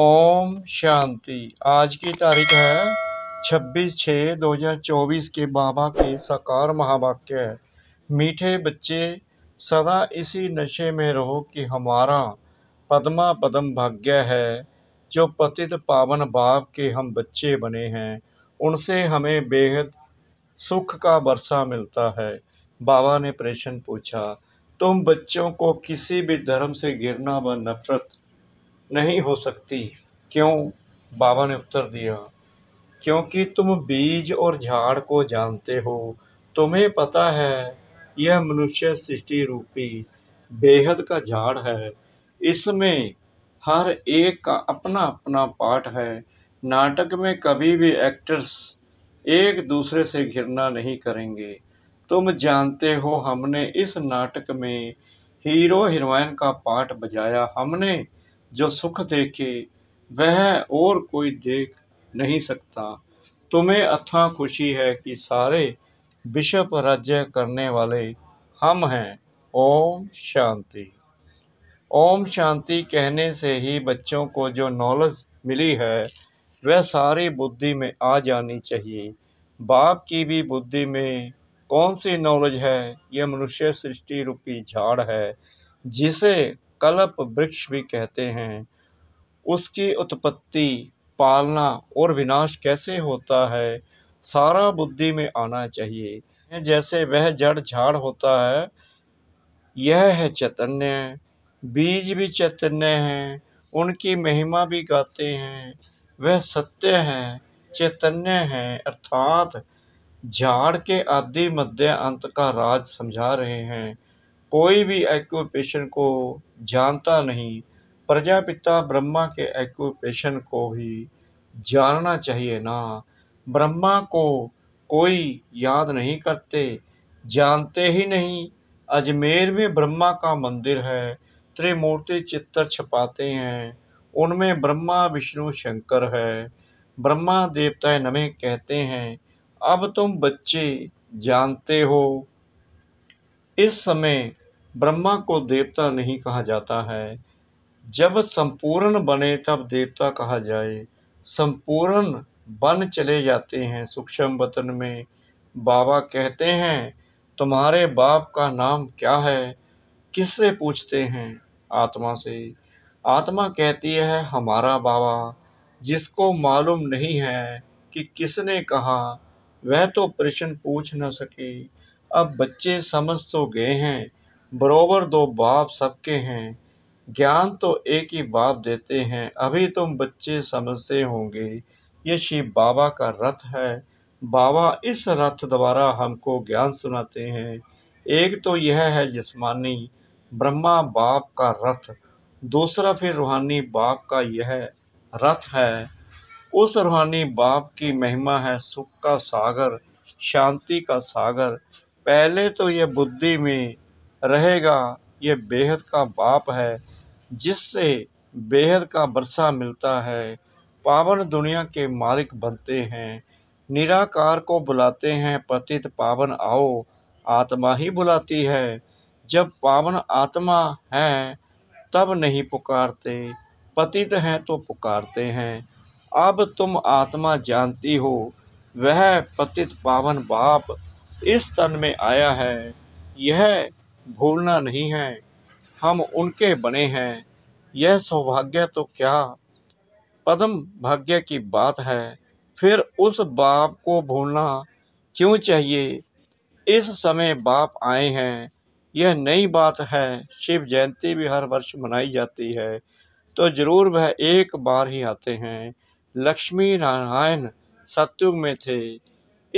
ओम शांति आज की तारीख है 26 छः 2024 के बाबा के साकार महावाक्य है मीठे बच्चे सदा इसी नशे में रहो कि हमारा पदमा पद्म भाग्य है जो पतित पावन बाप के हम बच्चे बने हैं उनसे हमें बेहद सुख का वर्षा मिलता है बाबा ने प्रश्न पूछा तुम बच्चों को किसी भी धर्म से गिरना व नफरत नहीं हो सकती क्यों बाबा ने उत्तर दिया क्योंकि तुम बीज और झाड़ को जानते हो तुम्हें पता है यह मनुष्य सृष्टि रूपी बेहद का झाड़ है इसमें हर एक का अपना अपना पाठ है नाटक में कभी भी एक्टर्स एक दूसरे से घिरना नहीं करेंगे तुम जानते हो हमने इस नाटक में हीरो हीरोइन का पाठ बजाया हमने जो सुख देखे वह और कोई देख नहीं सकता तुम्हें अथा खुशी है कि सारे विश्व राज्य करने वाले हम हैं ओम शांति ओम शांति कहने से ही बच्चों को जो नॉलेज मिली है वह सारी बुद्धि में आ जानी चाहिए बाप की भी बुद्धि में कौन सी नॉलेज है यह मनुष्य सृष्टि रूपी झाड़ है जिसे कल्प वृक्ष भी कहते हैं उसकी उत्पत्ति पालना और विनाश कैसे होता है सारा बुद्धि में आना चाहिए जैसे वह जड़ झाड़ होता है यह है चैतन्य बीज भी चैतन्य हैं उनकी महिमा भी गाते हैं वह सत्य है चैतन्य है अर्थात झाड़ के आदि मध्य अंत का राज समझा रहे हैं कोई भी एक्यूपेशन को जानता नहीं प्रजापिता ब्रह्मा के एक्यूपेशन को भी जानना चाहिए ना ब्रह्मा को कोई याद नहीं करते जानते ही नहीं अजमेर में ब्रह्मा का मंदिर है त्रिमूर्ति चित्र छपाते हैं उनमें ब्रह्मा विष्णु शंकर है ब्रह्मा देवताएं नमे कहते हैं अब तुम बच्चे जानते हो इस समय ब्रह्मा को देवता नहीं कहा जाता है जब संपूर्ण बने तब देवता कहा जाए संपूर्ण बन चले जाते हैं सूक्ष्म वतन में बाबा कहते हैं तुम्हारे बाप का नाम क्या है किससे पूछते हैं आत्मा से आत्मा कहती है हमारा बाबा जिसको मालूम नहीं है कि किसने कहा वह तो प्रश्न पूछ न सकी अब बच्चे समझ तो गए हैं बरोबर दो बाप सबके हैं ज्ञान तो एक ही बाप देते हैं अभी तुम बच्चे समझते होंगे ये शिव बाबा का रथ है बाबा इस रथ द्वारा हमको ज्ञान सुनाते हैं एक तो यह है जिस्मानी ब्रह्मा बाप का रथ दूसरा फिर रूहानी बाप का यह रथ है उस रूहानी बाप की महिमा है सुख का सागर शांति का सागर पहले तो यह बुद्धि में रहेगा ये बेहद का बाप है जिससे बेहद का वर्षा मिलता है पावन दुनिया के मालिक बनते हैं निराकार को बुलाते हैं पतित पावन आओ आत्मा ही बुलाती है जब पावन आत्मा हैं तब नहीं पुकारते पतित हैं तो पुकारते हैं अब तुम आत्मा जानती हो वह पतित पावन बाप इस तन में आया है यह भूलना नहीं है हम उनके बने हैं यह सौभाग्य तो क्या पदम भाग्य की बात है फिर उस बाप को भूलना क्यों चाहिए इस समय बाप आए हैं यह नई बात है शिव जयंती भी हर वर्ष मनाई जाती है तो जरूर वह एक बार ही आते हैं लक्ष्मी नारायण सत्युग में थे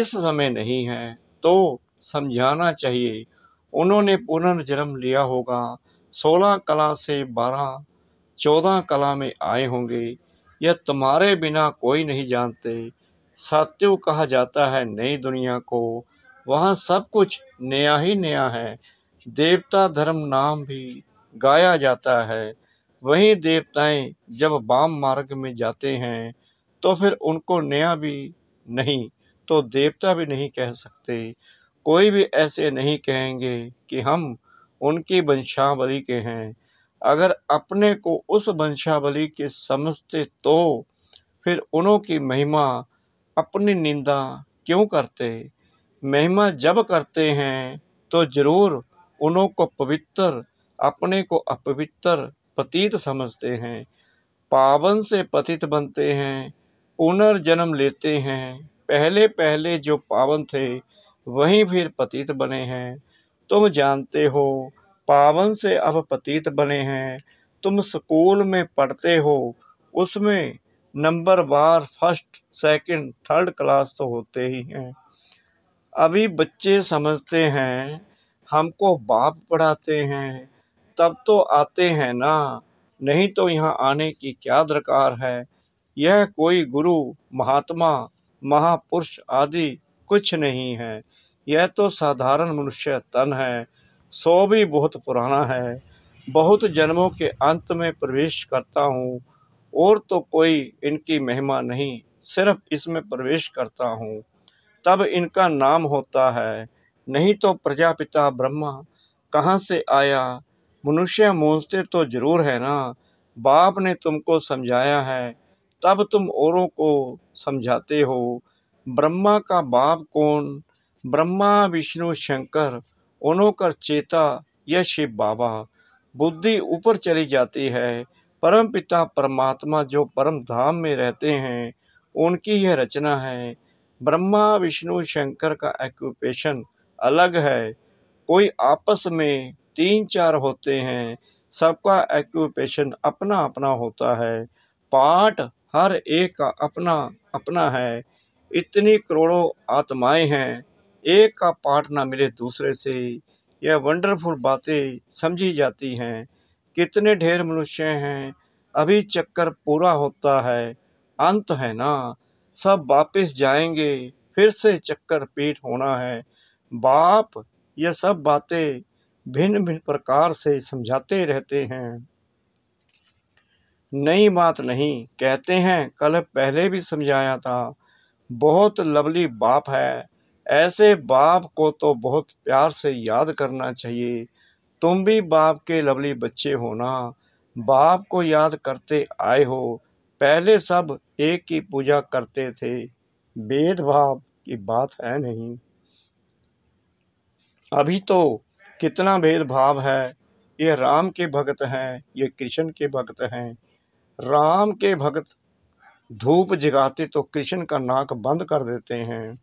इस समय नहीं है तो समझाना चाहिए उन्होंने पुनर्जन्म लिया होगा सोलह कला से बारह चौदह कला में आए होंगे यह तुम्हारे बिना कोई नहीं जानते सात्यु कहा जाता है नई दुनिया को वहाँ सब कुछ नया ही नया है देवता धर्म नाम भी गाया जाता है वही देवताएं जब वाम मार्ग में जाते हैं तो फिर उनको नया भी नहीं तो देवता भी नहीं कह सकते कोई भी ऐसे नहीं कहेंगे कि हम उनकी वंशावली के हैं अगर अपने को उस वंशावली के समझते तो फिर उनों की महिमा अपनी निंदा क्यों करते महिमा जब करते हैं तो जरूर उनों को पवित्र अपने को अपवित्र पतित समझते हैं पावन से पतित बनते हैं पुनर्जन्म लेते हैं पहले पहले जो पावन थे वही फिर पतित बने हैं तुम जानते हो पावन से अब पतित बने हैं तुम स्कूल में पढ़ते हो उसमें नंबर बार फर्स्ट सेकंड थर्ड क्लास तो होते ही हैं अभी बच्चे समझते हैं हमको बाप पढ़ाते हैं तब तो आते हैं ना नहीं तो यहाँ आने की क्या दरकार है यह कोई गुरु महात्मा महापुरुष आदि कुछ नहीं है यह तो साधारण मनुष्य तन है सो भी बहुत पुराना है बहुत जन्मों के अंत में प्रवेश करता हूँ और तो कोई इनकी महिमा नहीं सिर्फ इसमें प्रवेश करता हूँ तब इनका नाम होता है नहीं तो प्रजापिता ब्रह्मा कहाँ से आया मनुष्य मोजते तो जरूर है ना बाप ने तुमको समझाया है तब तुम औरों को समझाते हो ब्रह्मा का बाप कौन ब्रह्मा विष्णु शंकर उन्हों कर चेता यह शिव बाबा बुद्धि ऊपर चली जाती है परम पिता परमात्मा जो परम धाम में रहते हैं उनकी यह रचना है ब्रह्मा विष्णु शंकर का एक्यूपेशन अलग है कोई आपस में तीन चार होते हैं सबका एक्यूपेशन अपना अपना होता है पाठ हर एक का अपना अपना है इतनी करोड़ों आत्माएं हैं एक का पाठ ना मिले दूसरे से यह वंडरफुल बातें समझी जाती हैं कितने ढेर मनुष्य हैं अभी चक्कर पूरा होता है अंत है ना सब वापस जाएंगे फिर से चक्कर पीट होना है बाप यह सब बातें भिन्न भिन्न प्रकार से समझाते रहते हैं नई बात नहीं कहते हैं कल पहले भी समझाया था बहुत लवली बाप है ऐसे बाप को तो बहुत प्यार से याद करना चाहिए तुम भी बाप के लवली बच्चे हो ना बाप को याद करते आए हो पहले सब एक की पूजा करते थे भेदभाव की बात है नहीं अभी तो कितना भेदभाव है ये राम के भक्त हैं ये कृष्ण के भक्त हैं राम के भक्त धूप जगाते तो कृष्ण का नाक बंद कर देते हैं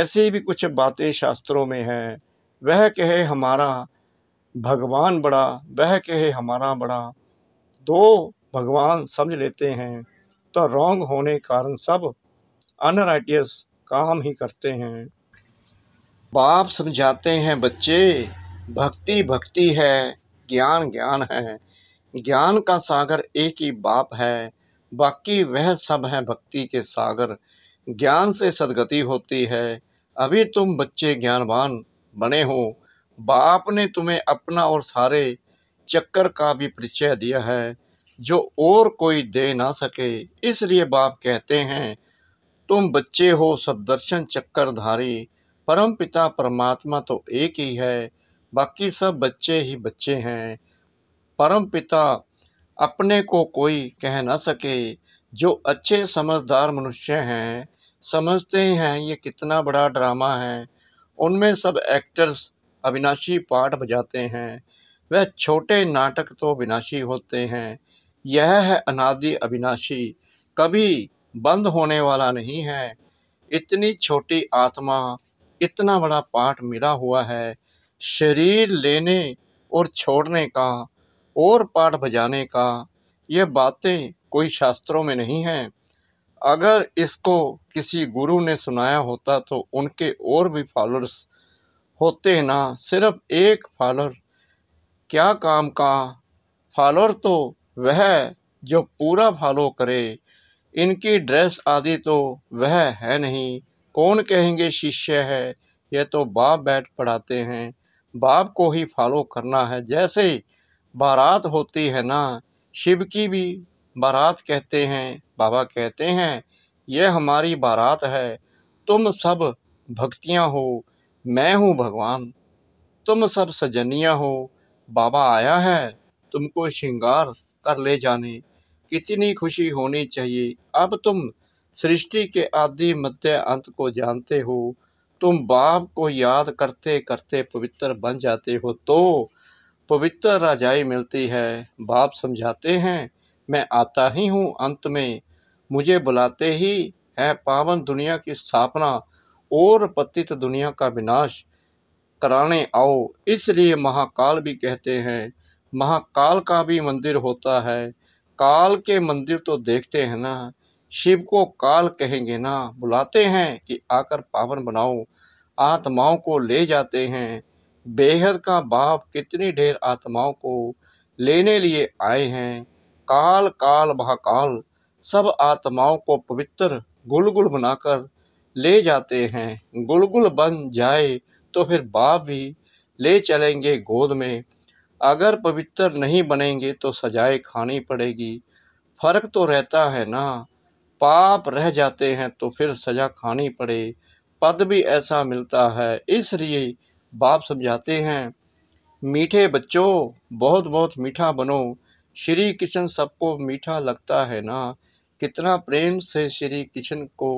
ऐसी भी कुछ बातें शास्त्रों में हैं वह कहे हमारा भगवान बड़ा वह कहे हमारा बड़ा दो भगवान समझ लेते हैं तो रॉन्ग होने कारण सब अनराइटियस काम ही करते हैं बाप समझाते हैं बच्चे भक्ति भक्ति है ज्ञान ज्ञान है ज्ञान का सागर एक ही बाप है बाकी वह सब है भक्ति के सागर ज्ञान से सदगति होती है अभी तुम बच्चे ज्ञानवान बने हो बाप ने तुम्हें अपना और सारे चक्कर का भी परिचय दिया है जो और कोई दे ना सके इसलिए बाप कहते हैं तुम बच्चे हो सब दर्शन चक्करधारी परम पिता परमात्मा तो एक ही है बाकी सब बच्चे ही बच्चे हैं परम पिता अपने को कोई कह ना सके जो अच्छे समझदार मनुष्य हैं समझते हैं ये कितना बड़ा ड्रामा है उनमें सब एक्टर्स अविनाशी पाठ बजाते हैं वह छोटे नाटक तो विनाशी होते हैं यह है अनादि अविनाशी कभी बंद होने वाला नहीं है इतनी छोटी आत्मा इतना बड़ा पाठ मिला हुआ है शरीर लेने और छोड़ने का और पाठ बजाने का ये बातें कोई शास्त्रों में नहीं हैं अगर इसको किसी गुरु ने सुनाया होता तो उनके और भी फॉलोअर्स होते ना सिर्फ एक फॉलोअर क्या काम का फॉलोअर तो वह जो पूरा फॉलो करे इनकी ड्रेस आदि तो वह है नहीं कौन कहेंगे शिष्य है यह तो बाप बैठ पढ़ाते हैं बाप को ही फॉलो करना है जैसे बारात होती है ना शिव की भी बारात कहते हैं बाबा कहते हैं यह हमारी बारात है तुम सब भक्तियां हो मैं हूँ भगवान तुम सब सजनिया हो बाबा आया है तुमको श्रृंगार कर ले जाने कितनी खुशी होनी चाहिए अब तुम सृष्टि के आदि मध्य अंत को जानते हो तुम बाप को याद करते करते पवित्र बन जाते हो तो पवित्र राजाई मिलती है बाप समझाते हैं मैं आता ही हूँ अंत में मुझे बुलाते ही है पावन दुनिया की स्थापना और पतित दुनिया का विनाश कराने आओ इसलिए महाकाल भी कहते हैं महाकाल का भी मंदिर होता है काल के मंदिर तो देखते हैं ना शिव को काल कहेंगे ना बुलाते हैं कि आकर पावन बनाओ आत्माओं को ले जाते हैं बेहद का बाप कितनी ढेर आत्माओं को लेने लिए आए हैं काल काल महाकाल सब आत्माओं को पवित्र गुलगुल बनाकर ले जाते हैं गुलगुल बन जाए तो फिर बाप भी ले चलेंगे गोद में अगर पवित्र नहीं बनेंगे तो सजाए खानी पड़ेगी फर्क तो रहता है ना पाप रह जाते हैं तो फिर सजा खानी पड़े पद भी ऐसा मिलता है इसलिए बाप समझाते हैं मीठे बच्चों बहुत बहुत मीठा बनो श्री कृष्ण सबको मीठा लगता है ना कितना प्रेम से श्री कृष्ण को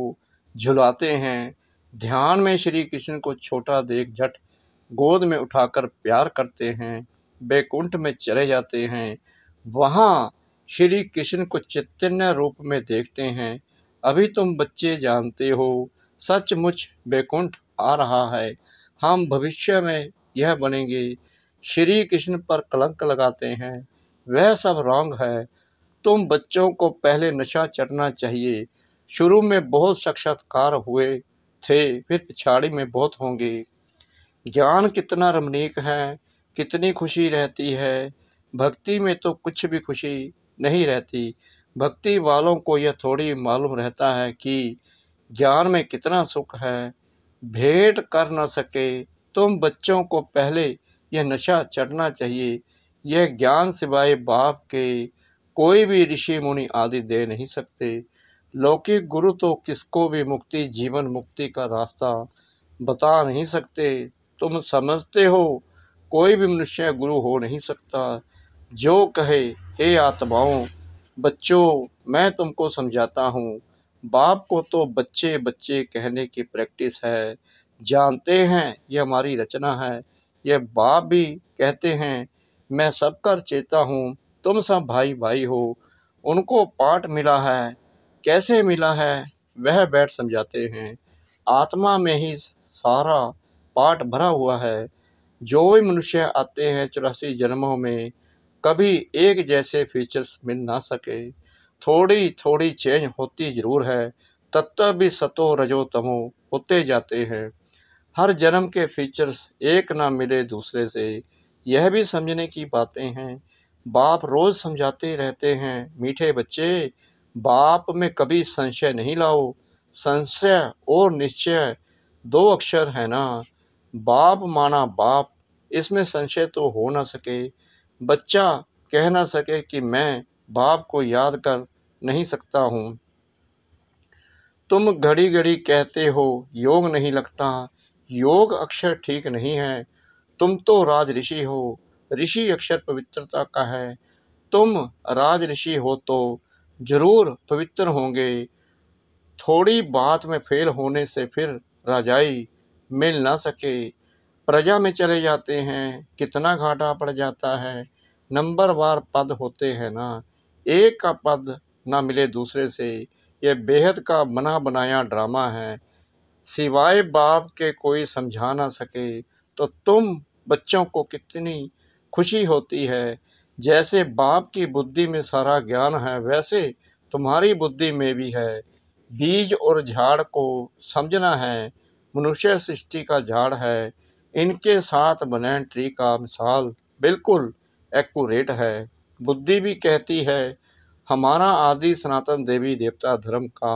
झुलाते हैं ध्यान में श्री कृष्ण को छोटा देख झट गोद में उठाकर प्यार करते हैं बेकुंठ में चले जाते हैं वहाँ श्री कृष्ण को चैतन्य रूप में देखते हैं अभी तुम बच्चे जानते हो सचमुच बैकुंठ आ रहा है हम भविष्य में यह बनेंगे श्री कृष्ण पर कलंक लगाते हैं वह सब रॉन्ग है तुम बच्चों को पहले नशा चढ़ना चाहिए शुरू में बहुत साक्षात्कार हुए थे फिर पिछाड़ी में बहुत होंगे ज्ञान कितना रमणीक है कितनी खुशी रहती है भक्ति में तो कुछ भी खुशी नहीं रहती भक्ति वालों को यह थोड़ी मालूम रहता है कि ज्ञान में कितना सुख है भेंट कर न सके तुम बच्चों को पहले यह नशा चढ़ना चाहिए यह ज्ञान सिवाय बाप के कोई भी ऋषि मुनि आदि दे नहीं सकते लौकिक गुरु तो किसको भी मुक्ति जीवन मुक्ति का रास्ता बता नहीं सकते तुम समझते हो कोई भी मनुष्य गुरु हो नहीं सकता जो कहे हे आत्माओं बच्चों मैं तुमको समझाता हूँ बाप को तो बच्चे बच्चे कहने की प्रैक्टिस है जानते हैं ये हमारी रचना है ये बाप भी कहते हैं मैं सब कर चेता हूँ तुम सब भाई भाई हो उनको पाठ मिला है कैसे मिला है वह बैठ समझाते हैं आत्मा में ही सारा पाठ भरा हुआ है जो भी मनुष्य आते हैं चौरासी जन्मों में कभी एक जैसे फीचर्स मिल ना सके थोड़ी थोड़ी चेंज होती जरूर है तत्व भी सतो रजो तमो होते जाते हैं हर जन्म के फीचर्स एक ना मिले दूसरे से यह भी समझने की बातें हैं बाप रोज समझाते रहते हैं मीठे बच्चे बाप में कभी संशय नहीं लाओ संशय और निश्चय दो अक्षर है ना बाप माना बाप इसमें संशय तो हो ना सके बच्चा कह ना सके कि मैं बाप को याद कर नहीं सकता हूँ तुम घड़ी घड़ी कहते हो योग नहीं लगता योग अक्षर ठीक नहीं है तुम तो राज ऋषि हो ऋषि अक्षर पवित्रता का है तुम राज ऋषि हो तो जरूर पवित्र होंगे थोड़ी बात में फेल होने से फिर राजाई मिल ना सके प्रजा में चले जाते हैं कितना घाटा पड़ जाता है नंबर वार पद होते हैं ना एक का पद ना मिले दूसरे से यह बेहद का बना बनाया ड्रामा है सिवाय बाप के कोई समझा ना सके तो तुम बच्चों को कितनी खुशी होती है जैसे बाप की बुद्धि में सारा ज्ञान है वैसे तुम्हारी बुद्धि में भी है बीज और झाड़ को समझना है मनुष्य सृष्टि का झाड़ है इनके साथ बने ट्री का मिसाल बिल्कुल एक्यूरेट है बुद्धि भी कहती है हमारा आदि सनातन देवी देवता धर्म का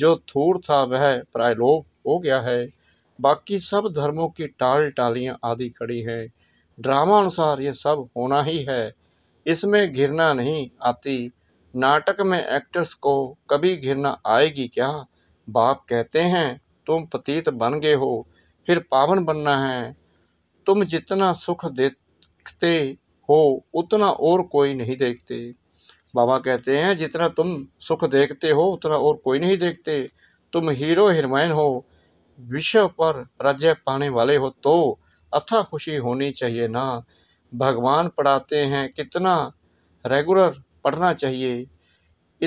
जो थूर था वह प्रायलोप हो गया है बाकी सब धर्मों की टाल टालियाँ आदि खड़ी हैं ड्रामा अनुसार ये सब होना ही है इसमें घिरना नहीं आती नाटक में एक्टर्स को कभी घिरना आएगी क्या बाप कहते हैं तुम पतीत बन गए हो फिर पावन बनना है तुम जितना सुख देखते हो उतना और कोई नहीं देखते बाबा कहते हैं जितना तुम सुख देखते हो उतना और कोई नहीं देखते तुम हीरो हीरोइन हो विश्व पर राज्य पाने वाले हो तो अथा खुशी होनी चाहिए ना भगवान पढ़ाते हैं कितना रेगुलर पढ़ना चाहिए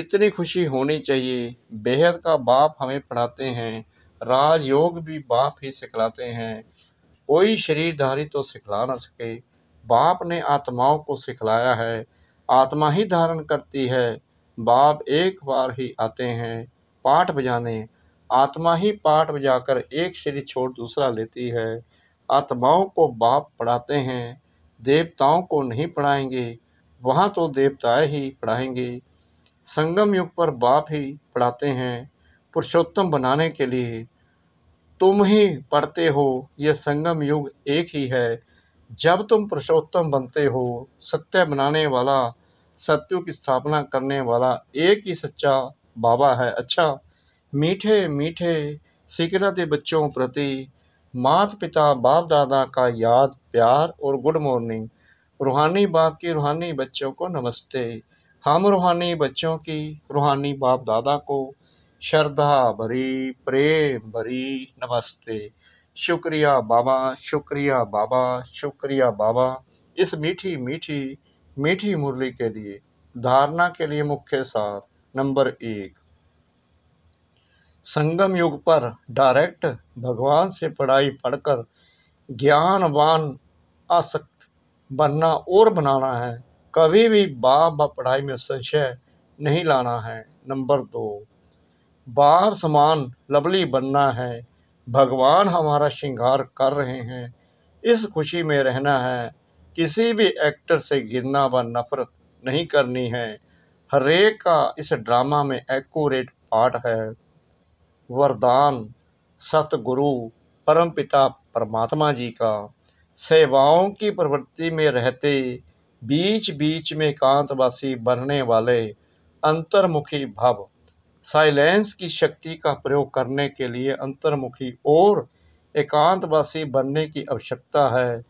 इतनी खुशी होनी चाहिए बेहद का बाप हमें पढ़ाते हैं राजयोग भी बाप ही सिखलाते हैं कोई शरीरधारी तो सिखला ना सके बाप ने आत्माओं को सिखलाया है आत्मा ही धारण करती है बाप एक बार ही आते हैं पाठ बजाने आत्मा ही पाठ बजाकर एक श्री छोड़ दूसरा लेती है आत्माओं को बाप पढ़ाते हैं देवताओं को नहीं पढ़ाएंगे वहाँ तो देवताएं ही पढ़ाएंगे संगम युग पर बाप ही पढ़ाते हैं पुरुषोत्तम बनाने के लिए तुम ही पढ़ते हो यह संगम युग एक ही है जब तुम पुरुषोत्तम बनते हो सत्य बनाने वाला सत्यों की स्थापना करने वाला एक ही सच्चा बाबा है अच्छा मीठे मीठे सीखना के बच्चों प्रति मात पिता बाप दादा का याद प्यार और गुड मॉर्निंग रूहानी बाप की रूहानी बच्चों को नमस्ते हम रूहानी बच्चों की रूहानी बाप दादा को श्रद्धा भरी प्रेम भरी नमस्ते शुक्रिया बाबा शुक्रिया बाबा शुक्रिया बाबा इस मीठी मीठी मीठी मुरली के लिए धारणा के लिए मुख्य सार नंबर एक संगम युग पर डायरेक्ट भगवान से पढ़ाई पढ़कर ज्ञानवान आसक्त बनना और बनाना है कभी भी बाप व पढ़ाई में संशय नहीं लाना है नंबर दो बाप समान लवली बनना है भगवान हमारा श्रृंगार कर रहे हैं इस खुशी में रहना है किसी भी एक्टर से घिरना व नफरत नहीं करनी है हरेक का इस ड्रामा में एक्यूरेट पार्ट है वरदान सतगुरु परमपिता परमात्मा जी का सेवाओं की प्रवृत्ति में रहते बीच बीच में एकांतवासी बनने वाले अंतर्मुखी भाव साइलेंस की शक्ति का प्रयोग करने के लिए अंतर्मुखी और एकांतवासी बनने की आवश्यकता है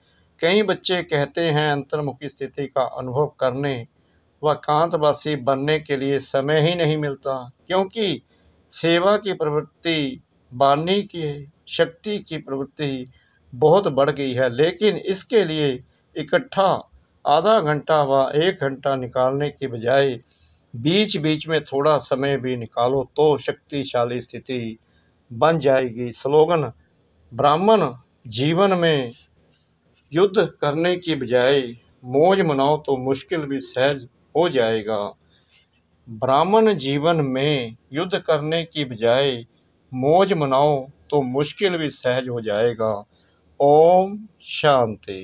कई बच्चे कहते हैं अंतर्मुखी स्थिति का अनुभव करने व कांतवासी बनने के लिए समय ही नहीं मिलता क्योंकि सेवा की प्रवृत्ति बानी की शक्ति की प्रवृत्ति बहुत बढ़ गई है लेकिन इसके लिए इकट्ठा आधा घंटा व एक घंटा निकालने के बजाय बीच बीच में थोड़ा समय भी निकालो तो शक्तिशाली स्थिति बन जाएगी स्लोगन ब्राह्मण जीवन में युद्ध करने की बजाय मौज मनाओ तो मुश्किल भी सहज हो जाएगा ब्राह्मण जीवन में युद्ध करने की बजाय मौज मनाओ तो मुश्किल भी सहज हो जाएगा ओम शांति